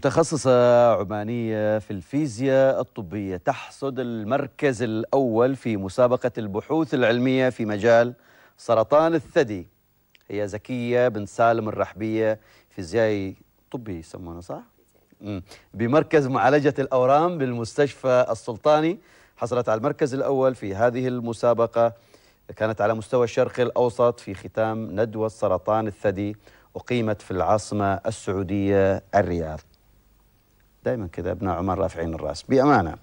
متخصصة عمانية في الفيزياء الطبية تحصد المركز الأول في مسابقة البحوث العلمية في مجال سرطان الثدي هي زكية بن سالم الرحبية فيزيائي طبي يسمونه صح؟ بمركز معالجة الأورام بالمستشفى السلطاني حصلت على المركز الأول في هذه المسابقة كانت على مستوى الشرق الأوسط في ختام ندوة سرطان الثدي أقيمت في العاصمة السعودية الرياض دائما كذا ابناء عمر رافعين الراس بامانه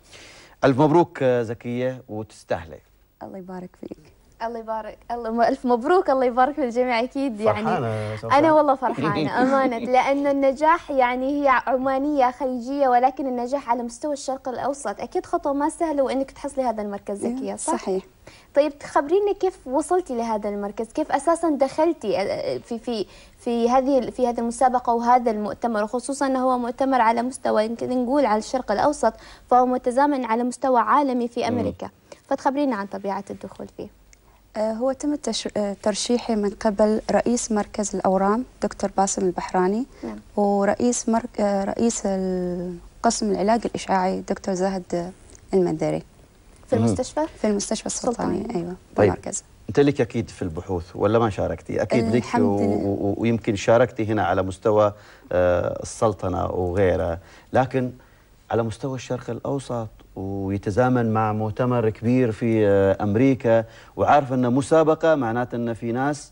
الف مبروك آه، زكيه وتستاهلي الله يبارك فيك الله يبارك الله الف مبروك الله يبارك للجميع اكيد يعني فرحانة انا والله فرحانه امانه لان النجاح يعني هي عمانيه خليجيه ولكن النجاح على مستوى الشرق الاوسط اكيد خطوه ما سهله وانك تحصلي هذا المركز زكيه صح؟ صحيح طيب تخبريني كيف وصلتي لهذا المركز كيف اساسا دخلتي آه، آه، في في في هذه في هذه المسابقه وهذا المؤتمر وخصوصا انه هو مؤتمر على مستوى يمكن نقول على الشرق الاوسط فهو متزامن على مستوى عالمي في امريكا فتخبرينا عن طبيعه الدخول فيه آه، هو تم آه، ترشيحي من قبل رئيس مركز الأورام دكتور باسم البحراني نعم. ورئيس مرك... آه، رئيس قسم العلاج الإشعاعي دكتور زاهد المندري في المستشفى؟ في المستشفى السلطاني, السلطاني. أيوة طيب انت لك اكيد في البحوث ولا ما شاركتي اكيد لك و... ويمكن شاركتي هنا على مستوى السلطنه وغيرها لكن على مستوى الشرق الأوسط ويتزامن مع مؤتمر كبير في آه، أمريكا وعارف أن مسابقة معناته أن في ناس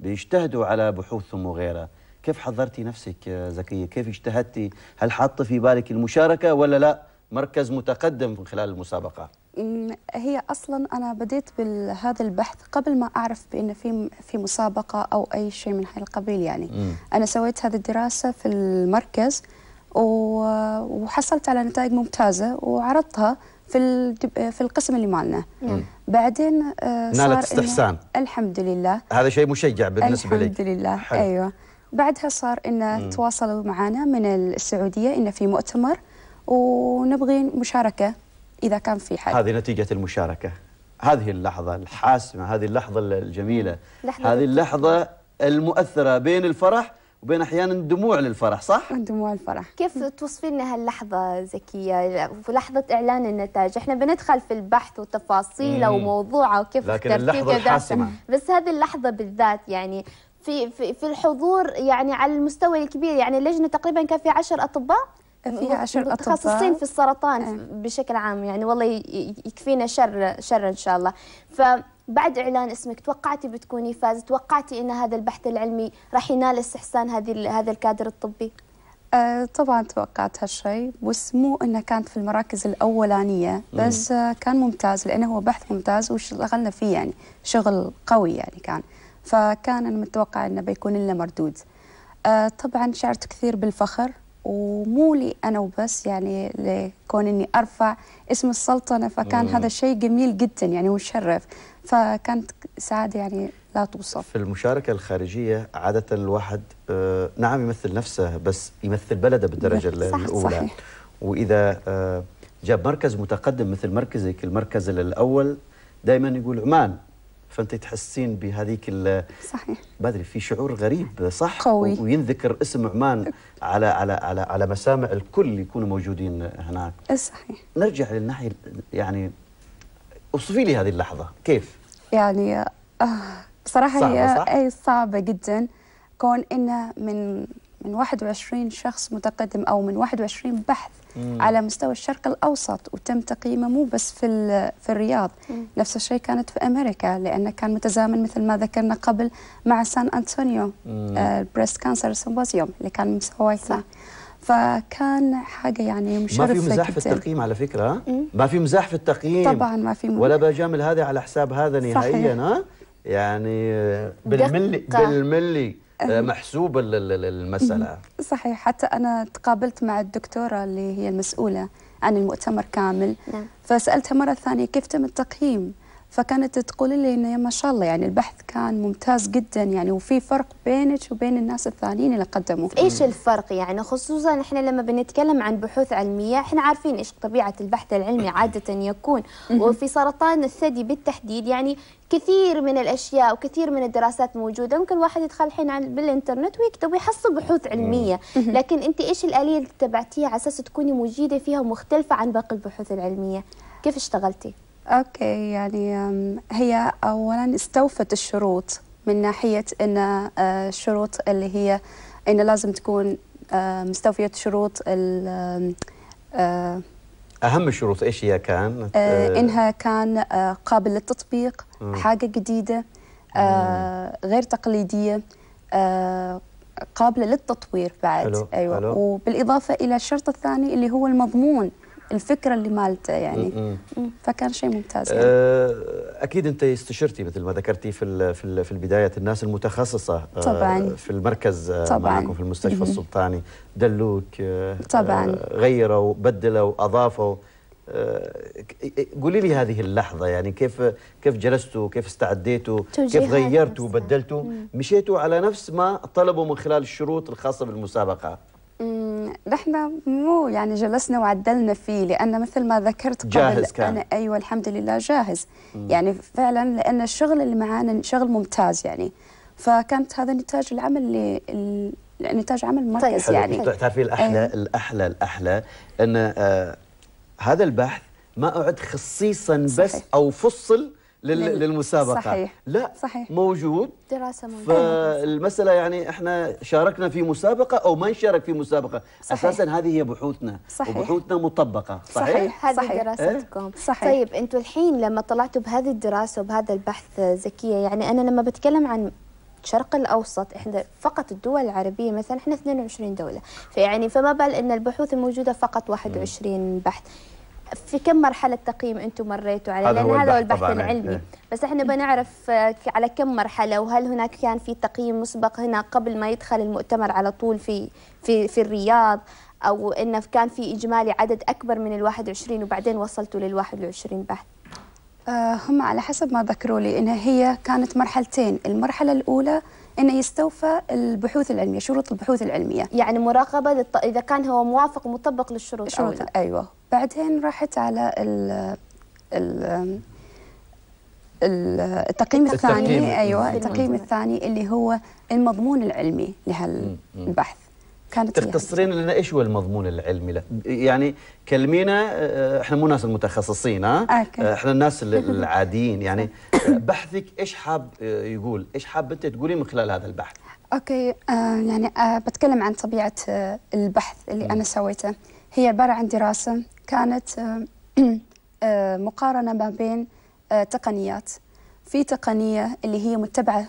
بيجتهدوا على بحوثهم وغيرها كيف حضرتي نفسك آه، زكية كيف اجتهدتي هل حط في بالك المشاركة ولا لا مركز متقدم من خلال المسابقة هي اصلا انا بديت بهذا البحث قبل ما اعرف بان في في مسابقه او اي شيء من هاي القبيل يعني م. انا سويت هذه الدراسه في المركز وحصلت على نتائج ممتازه وعرضتها في في القسم اللي مالنا بعدين آه، نالت استحسان الحمد لله هذا شيء مشجع بالنسبه لي الحمد لله حل. ايوه بعدها صار ان تواصلوا معنا من السعوديه انه في مؤتمر ونبغي مشاركه اذا كان في حد هذه نتيجه المشاركه هذه اللحظه الحاسمه هذه اللحظه الجميله هذه اللحظه المؤثره بين الفرح وبين احيانا دموع للفرح صح؟ دموع الفرح كيف توصفي لنا هاللحظه زكيه في لحظه اعلان النتائج احنا بندخل في البحث وتفاصيله وموضوعه وكيف الترتيب اللحظه بس هذه اللحظه بالذات يعني في في في الحضور يعني على المستوى الكبير يعني اللجنه تقريبا كان في 10 اطباء في 10 اطباء متخصصين في السرطان إيه. بشكل عام يعني والله يكفينا شر شر ان شاء الله ف بعد إعلان اسمك توقعتي بتكوني فاز توقعتي أن هذا البحث العلمي راح ينال استحسان هذه هذا الكادر الطبي أه، طبعا توقعت هالشيء بس مو انه كانت في المراكز الاولانيه بس أه، كان ممتاز لانه هو بحث ممتاز وشغلنا فيه يعني شغل قوي يعني كان فكان انا متوقع انه بيكون لنا مردود أه، طبعا شعرت كثير بالفخر ومو لي انا وبس يعني لكون اني ارفع اسم السلطنه فكان مم. هذا الشيء جميل جدا يعني ومشرف فكانت سعادة يعني لا توصف في المشاركة الخارجية عادة الواحد آه، نعم يمثل نفسه بس يمثل بلده بالدرجة صح الأولى صحيح. وإذا آه، جاب مركز متقدم مثل مركزك المركز الأول دائما يقول عمان فانت تحسين بهذيك ال صحيح بدري في شعور غريب صح قوي وينذكر اسم عمان على على على على مسامع الكل يكونوا موجودين هناك إيه، صحيح نرجع للناحيه يعني اوصفي لي هذه اللحظه كيف يعني آه، بصراحه صعبة هي صح؟ اي صعبه جدا كون انه من من 21 شخص متقدم او من 21 بحث مم. على مستوى الشرق الاوسط وتم تقييمه مو بس في في الرياض مم. نفس الشيء كانت في امريكا لانه كان متزامن مثل ما ذكرنا قبل مع سان انطونيو البريست كانسر سيمبوزيوم اللي كان مسويته فكان حاجه يعني مشرف ما في مزاح في التقييم على فكره ما في مزاح في التقييم طبعا ما في مزاح ولا بجامل هذا على حساب هذا نهائيا ها يعني بالملي بالملي أه. محسوبه المساله صحيح حتى انا تقابلت مع الدكتوره اللي هي المسؤوله عن المؤتمر كامل نعم. فسالتها مره ثانيه كيف تم التقييم؟ فكانت تقول لي انه ما شاء الله يعني البحث كان ممتاز جدا يعني وفي فرق بينك وبين الناس الثانيين اللي قدموا ايش الفرق يعني خصوصا احنا لما بنتكلم عن بحوث علميه احنا عارفين ايش طبيعه البحث العلمي عاده يكون وفي سرطان الثدي بالتحديد يعني كثير من الاشياء وكثير من الدراسات موجوده ممكن واحد يدخل الحين بالانترنت ويكتب ويحصل بحوث علميه لكن انت ايش الاليه اللي اتبعتيها على اساس تكوني مجيده فيها ومختلفه عن باقي البحوث العلميه كيف اشتغلتي اوكي يعني هي اولا استوفت الشروط من ناحيه ان الشروط آه، اللي هي ان لازم تكون آه، مستوفيه شروط آه، اهم الشروط ايش هي كان؟ انها كان قابل للتطبيق، حاجه جديده غير تقليديه قابله للتطوير بعد حلو. ايوه حلو. وبالاضافه الى الشرط الثاني اللي هو المضمون الفكره اللي مالته يعني فكان شيء ممتاز يعني. آه، اكيد انت استشرتي مثل ما ذكرتي في في في البدايه الناس المتخصصه آه، طبعا في المركز آه، طبعا معكم في المستشفى السلطاني دلوك طبعا غيروا بدلوا اضافوا قولي لي هذه اللحظة يعني كيف كيف جلستوا كيف استعديتوا كيف غيرتوا وبدلتوا مشيتوا على نفس ما طلبوا من خلال الشروط الخاصة بالمسابقة نحن مو يعني جلسنا وعدلنا فيه لان مثل ما ذكرت قبل جاهز كان. أنا ايوه الحمد لله جاهز مم. يعني فعلا لان الشغل اللي معانا شغل ممتاز يعني فكانت هذا نتاج العمل اللي نتاج عمل طيب، مركز طيب. يعني طيب. تعرفين الاحلى أي. أيوة. الاحلى الاحلى ان آه هذا البحث ما اعد خصيصا بس صحيح. او فصل لل... للمسابقه صحيح لا صحيح موجود دراسه موجوده فالمساله يعني احنا شاركنا في مسابقه او ما نشارك في مسابقه صحيح. اساسا هذه هي بحوثنا صحيح. وبحوثنا مطبقه صحيح, صحيح. هذه دراستكم إيه؟ صحيح. طيب انتم الحين لما طلعتوا بهذه الدراسه وبهذا البحث آه، زكيه يعني انا لما بتكلم عن الشرق الاوسط احنا فقط الدول العربيه مثلا احنا 22 دوله فيعني فما بال ان البحوث الموجوده فقط 21 بحث في كم مرحلة تقييم أنتم مريتوا عليه؟ لأن هذا هو البحث العلمي، إيه. بس إحنا بنعرف آه، على كم مرحلة وهل هناك كان في تقييم مسبق هنا قبل ما يدخل المؤتمر على طول في في في الرياض أو إنه كان في إجمالي عدد أكبر من ال 21 وبعدين وصلتوا لل 21 بحث؟ آه، هم على حسب ما ذكروا لي إنها هي كانت مرحلتين، المرحلة الأولى انه يستوفى البحوث العلميه شروط البحوث العلميه يعني مراقبه للط... اذا كان هو موافق ومطبق للشروط شروط أو لا. ايوه بعدين راحت على ال ال التقييم الثاني ايوه التقييم الثاني اللي هو المضمون العلمي لهالبحث كانت تختصرين لنا ايش هو المضمون العلمي له؟ يعني كلمينا آه، احنا مو ناس المتخصصين ها؟ آه، آه، احنا الناس العاديين يعني بحثك ايش حاب يقول؟ ايش حاب انت تقولين من خلال هذا البحث؟ اوكي آه يعني آه بتكلم عن طبيعه آه البحث اللي م. انا سويته هي عباره عن دراسه كانت آه آه مقارنه ما بين آه تقنيات في تقنيه اللي هي متبعه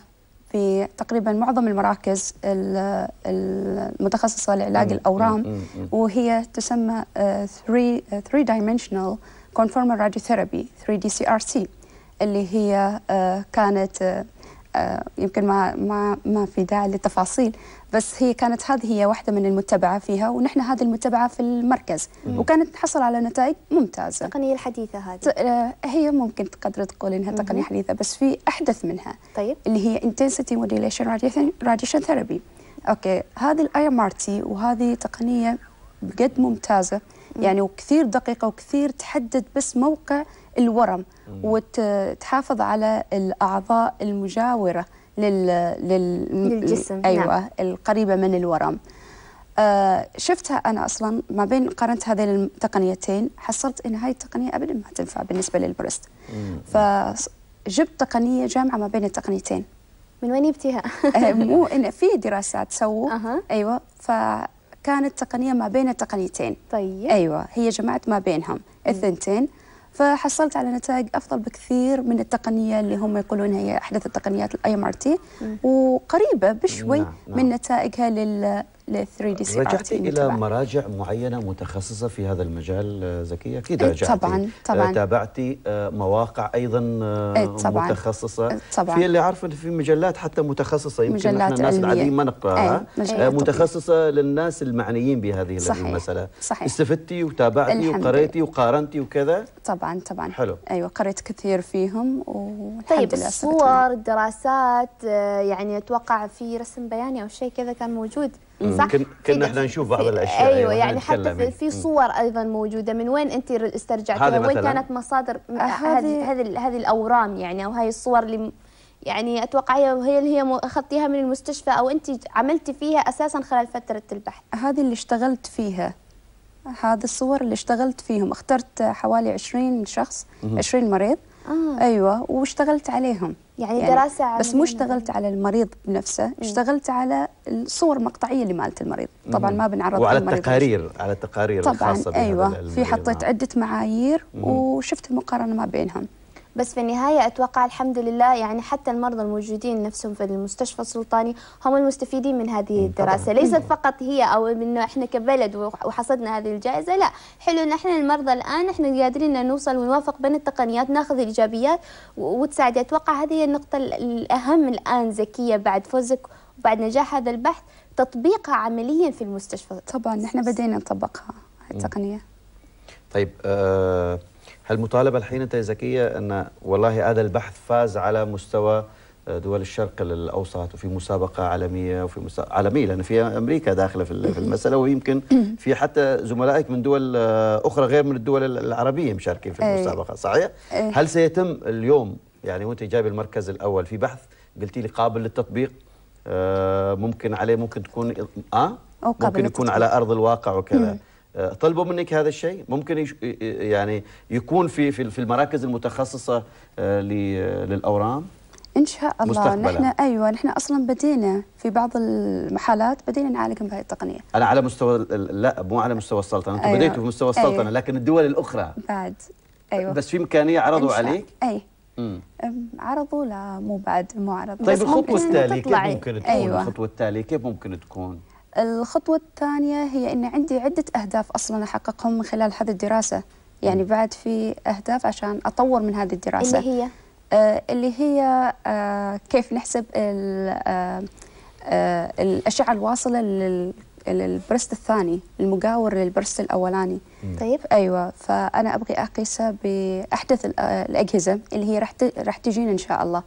في تقريبا معظم المراكز المتخصصه لعلاج الاورام وهي تسمى 3 3 دايمنشنال كونفورمال راديوثيرابي 3 دي سي ار سي اللي هي آه، كانت آه، آه، يمكن ما ما ما في داعي للتفاصيل بس هي كانت هذه هي واحده من المتبعه فيها ونحن هذه المتبعه في المركز مم. وكانت تحصل على نتائج ممتازه التقنيه الحديثه هذه آه، هي ممكن تقدر تقول انها تقنيه حديثه بس في احدث منها طيب اللي هي انتنسيتي موديليشن راديشن ثيرابي اوكي هذه الاي ام ار تي وهذه تقنيه بجد ممتازه يعني وكثير دقيقه وكثير تحدد بس موقع الورم وتحافظ على الأعضاء المجاورة لل... للجسم أيوة نعم. القريبة من الورم آه شفتها أنا أصلا ما بين قارنت هذين التقنيتين حصلت إن هاي التقنية أبدا ما تنفع بالنسبة للبرست فجبت تقنية جامعة ما بين التقنيتين من وين جبتيها؟ آه، مو إن في دراسات سووا أه. أيوة فكانت تقنية ما بين التقنيتين طيب أيوة هي جمعت ما بينهم الثنتين فحصلت على نتائج افضل بكثير من التقنيه اللي هم يقولون هي احدث التقنيات الاي ام ار تي وقريبه بشوي نعم. نعم. من نتائجها لل لل 3 دي سي رجعتي الى مراجع معينه متخصصه في هذا المجال آه، زكيه اكيد إيه، رجعتي طبعا آه، طبعا تابعتي آه، مواقع ايضا إيه، طبعا متخصصه إيه، طبعا في اللي عارفه في مجلات حتى متخصصه يمكن مجلات احنا الناس العاديين ما نقراها متخصصه للناس المعنيين بهذه صحيح المساله صحيح استفدتي وتابعتي وقريتي وقارنتي وكذا طبعا طبعا حلو ايوه قريت كثير فيهم طيب الصور الدراسات يعني اتوقع في رسم بياني او شيء كذا كان موجود صح كنا احنا نشوف بعض الاشياء ايوه, أيوة، يعني حتى في, في صور ايضا موجوده من وين انت استرجعتيها وين كانت مصادر آه، هذه هذه هذه الاورام يعني او هاي الصور اللي يعني اتوقع هي هي اللي هي اخذتيها من المستشفى او انت عملتي فيها اساسا خلال فتره البحث هذه اللي اشتغلت فيها هذه الصور اللي اشتغلت فيهم اخترت حوالي 20 شخص 20 مريض آه. ايوه واشتغلت عليهم يعني, يعني دراسه على بس مو اشتغلت على المريض نفسه اشتغلت على الصور المقطعيه اللي مالت المريض طبعا ما بنعرض وعلى التقارير مش. على التقارير طبعا الخاصه ايوه في حطيت نعم. عده معايير وشفت المقارنه ما بينهم بس في النهاية أتوقع الحمد لله يعني حتى المرضى الموجودين نفسهم في المستشفى السلطاني هم المستفيدين من هذه الدراسة ليست فقط هي أو إنه إحنا كبلد وحصدنا هذه الجائزة لا حلو إن إحنا المرضى الآن إحنا قادرين أن نوصل ونوافق بين التقنيات ناخذ الإيجابيات وتساعد أتوقع هذه هي النقطة الأهم الآن زكية بعد فوزك وبعد نجاح هذا البحث تطبيقها عمليا في المستشفى طبعا نحن بدينا نطبقها التقنية طيب آه هل مطالبة الحين زكية أن والله هذا البحث فاز على مستوى آه، دول الشرق الاوسط وفي مسابقه عالميه وفي مسابقة عالميه لان فيها امريكا داخله في المساله ويمكن في حتى زملائك من دول آه، اخرى غير من الدول العربيه مشاركين في إيه. المسابقه صحيح؟ إيه. هل سيتم اليوم يعني وانت جايب المركز الاول في بحث قلتي لي قابل للتطبيق آه، ممكن عليه ممكن تكون اه ممكن يكون على ارض الواقع وكذا آه، طلبوا منك هذا الشيء ممكن يعني يكون في في المراكز المتخصصه آه، للاورام ان شاء الله نحن ايوه نحن اصلا بدينا في بعض المحالات بدينا نعالجهم بهذه التقنيه انا على مستوى لا مو على مستوى السلطنه انتم أيوة. بديتوا في مستوى السلطنه أيوة. لكن الدول الاخرى بعد ايوه بس في امكانيه عرضوا عليك اي مم. عرضوا لا مو بعد مو عرضوا طيب الخطوه التاليه كيف ممكن تكون أيوة. الخطوه التاليه كيف ممكن تكون الخطوة الثانية هي أن عندي عدة أهداف أصلا أحققهم من خلال هذه الدراسة يعني بعد في أهداف عشان أطور من هذه الدراسة اللي هي؟ آه اللي هي آه كيف نحسب آه آه الأشعة الواصلة لل للبرست الثاني المجاور للبرست الاولاني طيب ايوه فانا ابغي اقيسه باحدث آه، الاجهزه اللي هي راح راح تجينا ان شاء الله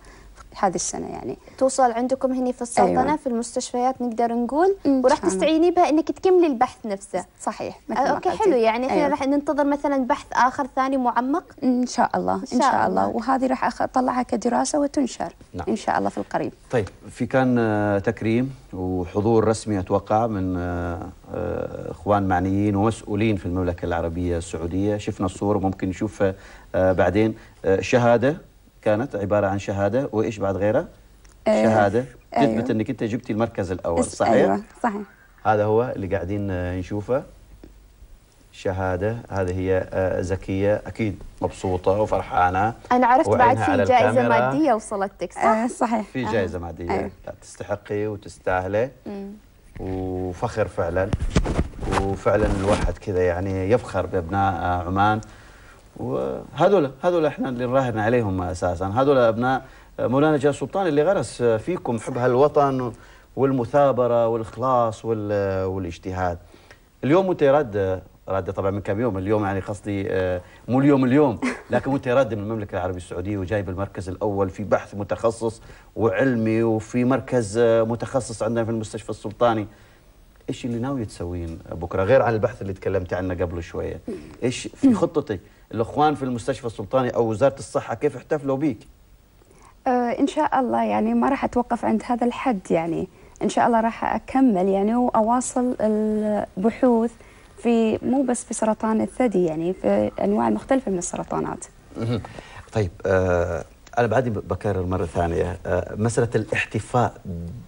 هذه السنه يعني توصل عندكم هنا في السلطنه أيوة. في المستشفيات نقدر نقول وراح تستعيني بها انك تكملي البحث نفسه صحيح مثل آه، اوكي حلو يعني احنا أيوة. راح ننتظر مثلا بحث اخر ثاني معمق ان شاء الله ان شاء, إن شاء الله. الله وهذه راح اطلعها كدراسه وتنشر نعم. ان شاء الله في القريب طيب في كان آه، تكريم وحضور رسمي اتوقع من آه، اخوان معنيين ومسؤولين في المملكه العربيه السعوديه شفنا الصور ممكن نشوفها بعدين شهاده كانت عباره عن شهاده وايش بعد غيرها؟ أيوة. شهاده أيوة. تثبت انك انت جبتي المركز الاول صحيح؟ ايوه صحيح هذا هو اللي قاعدين آه، نشوفه شهاده هذه هي آه، زكيه اكيد مبسوطه وفرحانه انا عرفت بعد في جائزه ماديه وصلتك صح؟ آه، صحيح في جائزه آه. ماديه آه. تستحقي وتستاهلي وفخر فعلا وفعلا الواحد كذا يعني يفخر بابناء عمان وهذول هذول احنا اللي نراهن عليهم اساسا هذول ابناء مولانا جلال السلطان اللي غرس فيكم حب هالوطن والمثابره والاخلاص والاجتهاد اليوم وانت رد رد طبعا من كم يوم اليوم يعني قصدي آه، مو اليوم اليوم لكن وانت رد من المملكه العربيه السعوديه وجايب المركز الاول في بحث متخصص وعلمي وفي مركز آه، متخصص عندنا في المستشفى السلطاني ايش اللي ناوي تسوين بكره غير عن البحث اللي تكلمتي عنه قبل شويه ايش في خطتك الاخوان في المستشفى السلطاني او وزاره الصحه كيف احتفلوا بيك؟ آه ان شاء الله يعني ما راح اتوقف عند هذا الحد يعني ان شاء الله راح اكمل يعني واواصل البحوث في مو بس في سرطان الثدي يعني في انواع مختلفه من السرطانات. طيب آه انا بعدني بكرر مره ثانيه آه مساله الاحتفاء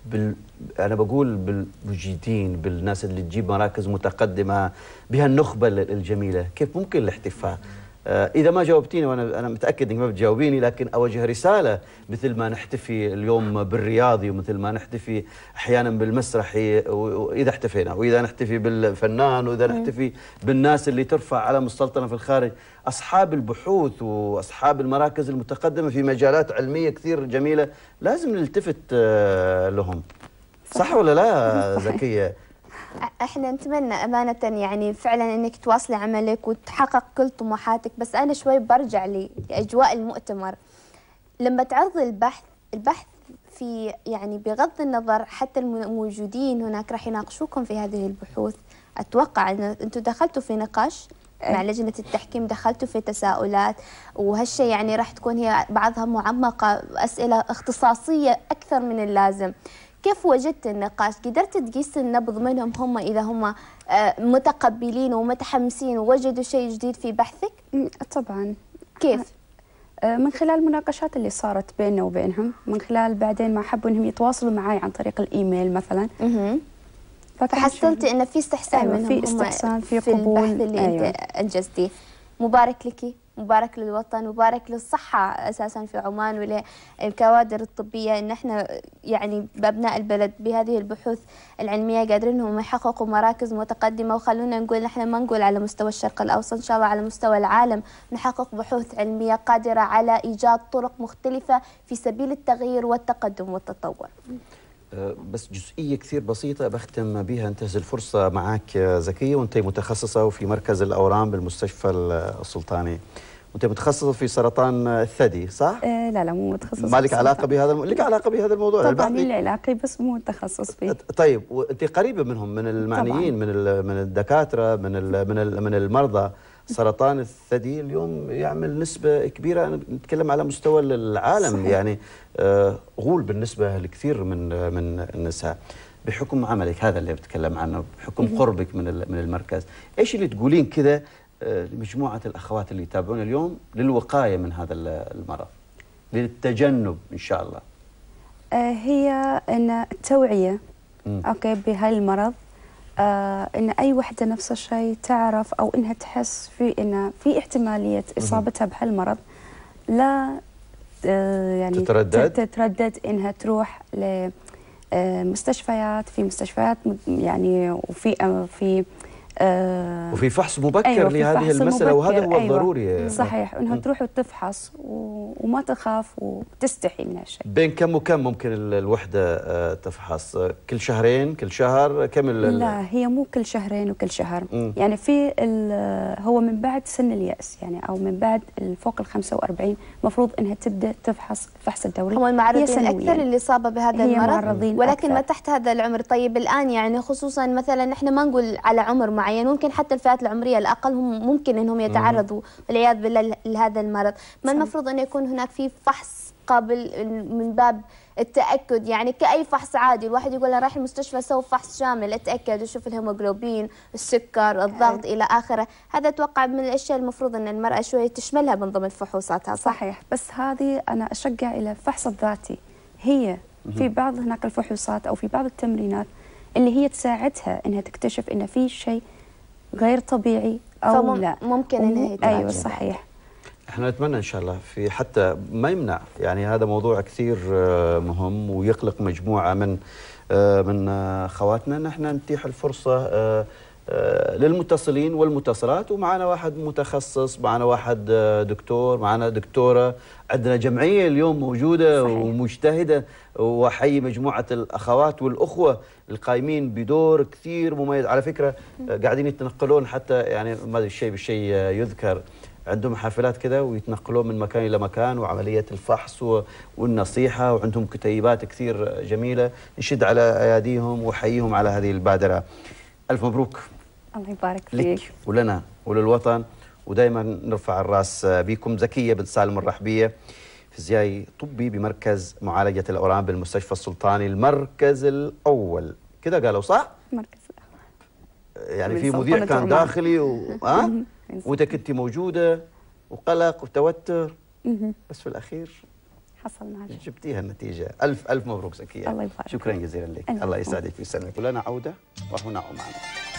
بال انا بقول بالمجيدين بالناس اللي تجيب مراكز متقدمه بها النخبه الجميله كيف ممكن الاحتفاء آه، اذا ما جاوبتيني وانا انا متاكد انك ما بتجاوبيني لكن اوجه رساله مثل ما نحتفي اليوم بالرياضي ومثل ما نحتفي احيانا بالمسرحي واذا احتفينا واذا نحتفي بالفنان واذا نعم. نحتفي بالناس اللي ترفع علم مستلطنه في الخارج اصحاب البحوث واصحاب المراكز المتقدمه في مجالات علميه كثير جميله لازم نلتفت آه، لهم صح ولا لا زكيه احنا نتمنى امانه يعني فعلا انك تواصلي عملك وتحقق كل طموحاتك بس انا شوي برجع لاجواء المؤتمر لما تعرضي البحث البحث في يعني بغض النظر حتى الموجودين هناك راح يناقشوكم في هذه البحوث اتوقع ان انتم دخلتوا في نقاش إيه. مع لجنة التحكيم دخلتوا في تساؤلات وهالشيء يعني راح تكون هي بعضها معمقة أسئلة اختصاصية أكثر من اللازم كيف وجدت النقاش قدرت تقيس النبض منهم هم إذا هم آه، متقبلين ومتحمسين ووجدوا شيء جديد في بحثك طبعا كيف آه، من خلال المناقشات اللي صارت بيننا وبينهم من خلال بعدين ما حبوا انهم يتواصلوا معي عن طريق الايميل مثلا اها فحصلتي انه في استحسان أيوة منهم في استحسان في قبول في البحث اللي أيوة. انت انجزتيه مبارك لك مبارك للوطن مبارك للصحة أساسا في عمان وللكوادر الطبية إن إحنا يعني بأبناء البلد بهذه البحوث العلمية قادرين هم يحققوا مراكز متقدمة وخلونا نقول إحنا ما نقول على مستوى الشرق الأوسط إن شاء الله على مستوى العالم نحقق بحوث علمية قادرة على إيجاد طرق مختلفة في سبيل التغيير والتقدم والتطور أه، بس جزئية كثير بسيطة بختم بها انتهز الفرصة معك زكية وانت متخصصة وفي مركز الأورام بالمستشفى السلطاني وانت متخصصة في سرطان الثدي صح؟ آه لا لا مو متخصصة ما لك علاقة بهذا الموضوع لك علاقة بهذا الموضوع طبعا لي علاقة بس مو متخصص فيه طيب وانت قريبة منهم من المعنيين طبعاً. من من الدكاترة من من من المرضى سرطان الثدي اليوم يعمل نسبة كبيرة أنا نتكلم على مستوى العالم صحيح. يعني آه، غول بالنسبة لكثير من من النساء بحكم عملك هذا اللي بتكلم عنه بحكم قربك من من المركز ايش اللي تقولين كذا آه، لمجموعة الأخوات اللي يتابعون اليوم للوقاية من هذا المرض للتجنب إن شاء الله آه، هي أن التوعية أوكي بهالمرض آه ان اي وحده نفس الشيء تعرف او انها تحس في ان في احتماليه اصابتها بهالمرض لا آه يعني تتردد تتردد انها تروح لمستشفيات آه، في مستشفيات يعني وفي آه، في آه وفي فحص مبكر أيوة لهذه المسألة وهذا هو أيوة الضروري صحيح أنها تروح وتفحص وما تخاف وتستحي من هالشيء بين كم وكم ممكن الوحدة آه، تفحص كل شهرين كل شهر كم لا هي مو كل شهرين وكل شهر يعني في هو من بعد سن اليأس يعني أو من بعد فوق ال 45 مفروض أنها تبدأ تفحص الفحص الدوري هم المعرضين أكثر صابة بهذا المرض ولكن أكثر. ما تحت هذا العمر طيب الآن يعني خصوصا مثلا نحن ما نقول على عمر معين معين ممكن حتى الفئات العمريه الاقل هم ممكن انهم يتعرضوا والعياذ بالله لهذا المرض ما المفروض انه يكون هناك في فحص قبل من باب التاكد يعني كاي فحص عادي الواحد يقول انا رايح المستشفى سوي فحص شامل اتاكد وشوف الهيموجلوبين السكر الضغط الى اخره هذا اتوقع من الاشياء المفروض ان المراه شويه تشملها من ضمن فحوصاتها صح؟ صحيح بس هذه انا اشجع الى الفحص الذاتي هي في بعض هناك الفحوصات او في بعض التمرينات اللي هي تساعدها انها تكتشف ان في شيء غير طبيعي او فمم لا ممكن انها ايوه صحيح احنا نتمنى ان شاء الله في حتى ما يمنع يعني هذا موضوع كثير آه، مهم ويقلق مجموعه من آه، من آه، خواتنا نحن نتيح الفرصه آه، للمتصلين والمتصلات ومعنا واحد متخصص معنا واحد آه، دكتور معنا دكتورة عندنا جمعية اليوم موجودة صحيح. ومجتهدة وحي مجموعة الأخوات والأخوة القايمين بدور كثير مميز على فكرة آه، قاعدين يتنقلون حتى يعني ما أدري الشيء بالشيء يذكر عندهم حافلات كذا ويتنقلون من مكان إلى مكان وعملية الفحص والنصيحة وعندهم كتيبات كثير جميلة نشد على أياديهم وحيهم على هذه البادرة ألف مبروك الله يبارك فيك لك ولنا وللوطن ودائما نرفع الراس بكم زكيه بنت سالم الرحبيه فيزيائي طبي بمركز معالجه الاورام بالمستشفى السلطاني المركز الاول كده قالوا صح؟ المركز الاول يعني في مدير كان داخلي و... ها؟ آه؟ وانت كنت موجوده وقلق وتوتر بس في الاخير حصلنا عليه جبتيها النتيجة ألف ألف مبروك زكية الله يبارك شكرا جزيلا لك الله يسعدك ويسلمك ولنا عودة وهنا عمان